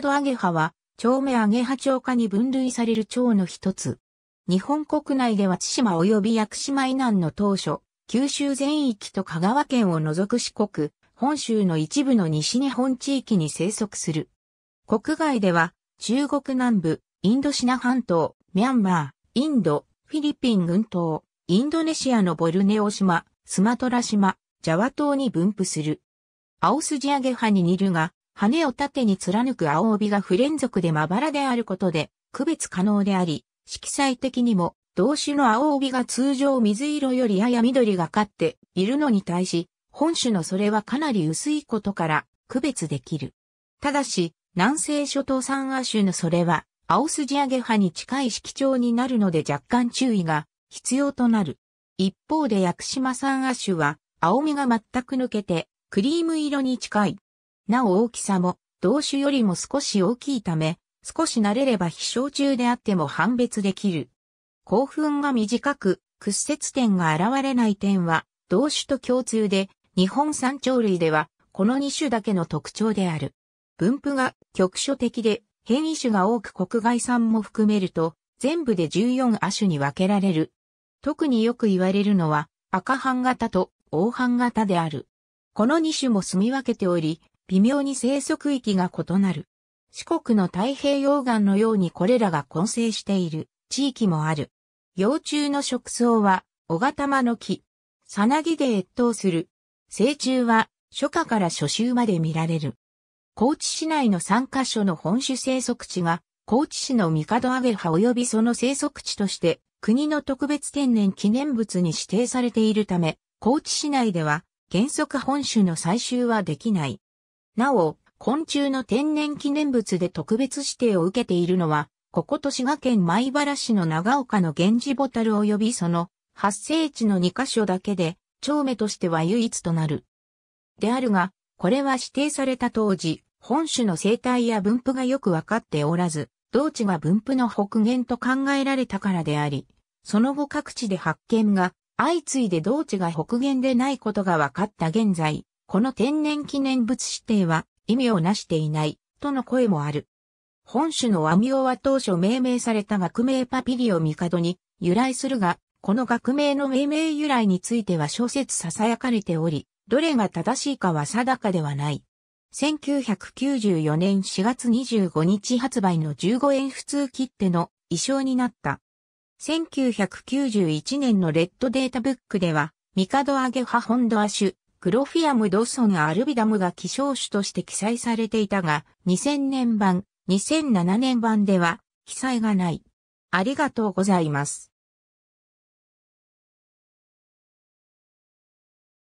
ドアゲハは、蝶目アゲハ長科に分類される蝶の一つ。日本国内では千島及び屋久島以南の当初、九州全域と香川県を除く四国、本州の一部の西日本地域に生息する。国外では、中国南部、インドシナ半島、ミャンマー、インド、フィリピン群島、インドネシアのボルネオ島、スマトラ島、ジャワ島に分布する。アオスジアゲハに似るが、羽を縦に貫く青帯が不連続でまばらであることで、区別可能であり、色彩的にも、同種の青帯が通常水色よりやや緑がかっているのに対し、本種のそれはかなり薄いことから区別できる。ただし、南西諸島三亜種のそれは、青筋上げ派に近い色調になるので若干注意が必要となる。一方で薬島三亜種は、青みが全く抜けて、クリーム色に近いなお大きさも、同種よりも少し大きいため、少し慣れれば飛翔中であっても判別できる。興奮が短く、屈折点が現れない点は、同種と共通で、日本三鳥類では、この2種だけの特徴である。分布が局所的で、変異種が多く国外産も含めると、全部で14亜種に分けられる。特によく言われるのは、赤半型と黄半型である。この2種も住み分けており、微妙に生息域が異なる。四国の太平洋岸のようにこれらが混成している地域もある。幼虫の食草は、小間の木、さなぎで越冬する。成虫は、初夏から初秋まで見られる。高知市内の3カ所の本種生息地が、高知市のドアゲハ及びその生息地として、国の特別天然記念物に指定されているため、高知市内では、原則本種の採集はできない。なお、昆虫の天然記念物で特別指定を受けているのは、ここと滋賀県米原市の長岡の源氏ボタル及びその発生地の2カ所だけで、長目としては唯一となる。であるが、これは指定された当時、本種の生態や分布がよくわかっておらず、同地が分布の北限と考えられたからであり、その後各地で発見が、相次いで同地が北限でないことがわかった現在、この天然記念物指定は意味をなしていない、との声もある。本種のアミオは当初命名された学名パピリオミカドに由来するが、この学名の命名由来については諸説囁かれており、どれが正しいかは定かではない。1994年4月25日発売の15円普通切手の衣装になった。1991年のレッドデータブックでは、ミカドアゲハホンドアシュ、プロフィアム・ドソン・アルビダムが希少種として記載されていたが、2000年版、2007年版では記載がない。ありがとうございます。